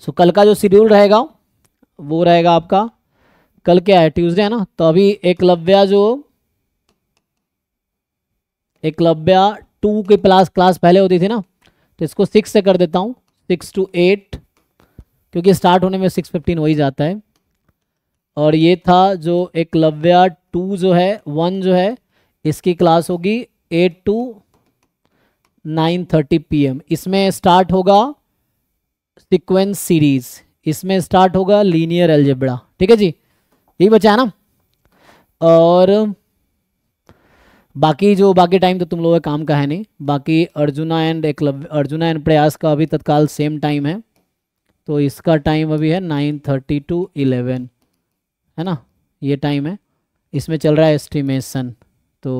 सो कल का जो शेड्यूल रहेगा वो रहेगा आपका कल क्या है ट्यूसडे है ना तो अभी एकलव्या जो एकलव्या टू की क्लास क्लास पहले होती थी ना तो इसको सिक्स से कर देता हूँ सिक्स टू एट क्योंकि स्टार्ट होने में सिक्स फिफ्टीन वही जाता है और ये था जो एकलव्या टू जो है वन जो है इसकी क्लास होगी eight to nine thirty P इसमें स्टार्ट होगा सिक्वेंस सीरीज इसमें स्टार्ट होगा लीनियर एल्जेबड़ा ठीक है जी यही बचा है ना और बाकी जो बाकी टाइम तो तुम लोगों का काम का है नहीं बाकी अर्जुना एंड एक अर्जुना एंड प्रयास का अभी तत्काल सेम टाइम है तो इसका टाइम अभी है नाइन थर्टी टू इलेवन है ना ये टाइम है इसमें चल रहा है एस्टिमेशन तो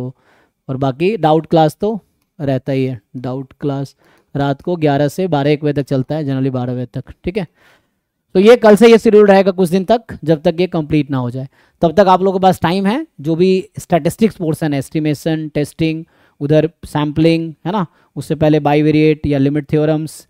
और बाकी डाउट क्लास तो रहता ही है डाउट क्लास रात को ग्यारह से बारह एक बजे तक चलता है जनरली बारह बजे तक ठीक है तो ये कल से ये शेड्यूल रहेगा कुछ दिन तक जब तक ये कंप्लीट ना हो जाए तब तक आप लोगों के पास टाइम है जो भी स्टैटिस्टिक्स पोर्सन है एस्टिमेशन टेस्टिंग उधर सैम्पलिंग है ना उससे पहले बाईवेरिएट या लिमिट थ्योरम्स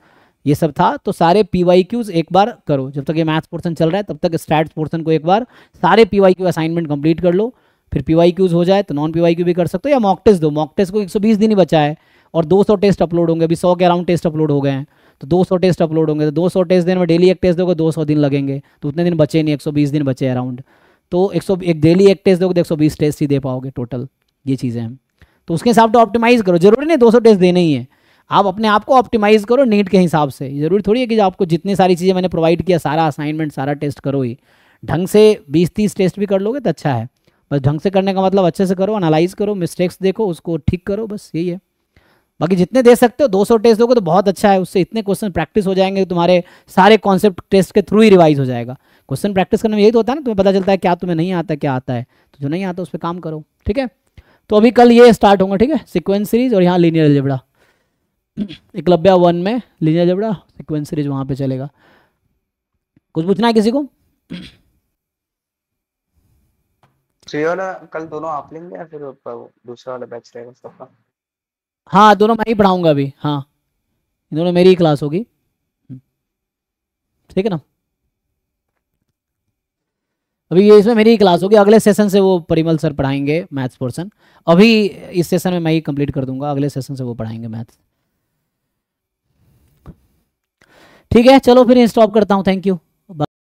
ये सब था तो सारे पी वाई क्यूज एक बार करो जब तक ये मैथ्स पोर्सन चल रहा है तब तक स्टैट्स पोर्सन को एक बार सारे P Y Q assignment complete कर लो फिर पी वाई क्यूज हो जाए तो नॉन पी वाई क्यू भी कर सकते हो या मॉक टेस्ट दो मॉक टेस्ट को 120 दिन ही बचा है और 200 टेस्ट अपलोड होंगे अभी 100 के अराउंड टेस्ट अपलोड हो गए हैं तो 200 टेस्ट अपलोड होंगे तो 200 टेस्ट देने में डेली एक टेस्ट दोगे 200 दिन लगेंगे तो उतने दिन बचे नहीं 120 दिन बचे अराउंड तो एक सौ एक डेली एक टेस्ट दोगे तो एक सौ बीस टेस्ट ही दे पाओगे टोटल ये चीज़ें हैं तो उसके हिसाब से ऑप्टिमाइज़ करो जरूरी नहीं दो सौ टेस्ट देने ही है आप अपने आप को ऑप्टिमाइज़ करो नीट के हिसाब से जरूरी थोड़ी है कि आपको जितनी सारी चीज़ें मैंने प्रोवाइड किया सारा असाइनमेंट सारा टेस्ट करो ही ढंग से बीस तीस टेस्ट भी कर लोगे तो अच्छा है बस ढंग से करने का मतलब अच्छे से करो एनालाइज करो मिस्टेक्स देखो उसको ठीक करो बस यही है बाकी जितने दे सकते हो 200 टेस्ट दोगे तो बहुत अच्छा है उससे इतने क्वेश्चन प्रैक्टिस हो जाएंगे तुम्हारे सारे कॉन्सेप्ट टेस्ट के थ्रू ही रिवाइज हो जाएगा क्वेश्चन प्रैक्टिस करने में यही तो होता है ना तुम्हें पता चलता है क्या तुम्हें नहीं आता क्या आता है तो जो नहीं आता उस पर काम करो ठीक है तो अभी कल ये स्टार्ट होगा ठीक है सिक्वेंस सीरीज और यहाँ लीनियर जबड़ा इकलव्या वन में लीनियर जबड़ा सिक्वेंस सीरीज वहाँ पर चलेगा कुछ पूछना है किसी को थ्री वाला कल दोनों आप लेंगे या फिर दूसरा वाला बैच रहेगा सबका हाँ दोनों मैं ही पढ़ाऊंगा अभी हाँ दोनों मेरी ही क्लास होगी हम्म। ठीक है ना अभी ये इसमें मेरी ही क्लास होगी अगले सेशन से वो परिमल सर पढ़ाएंगे मैथ्स पोर्सन अभी इस सेशन में मैं ही कंप्लीट कर दूंगा अगले सेशन से वो पढ़ाएंगे मैथ्स ठीक है चलो फिर स्टॉप करता हूँ थैंक यू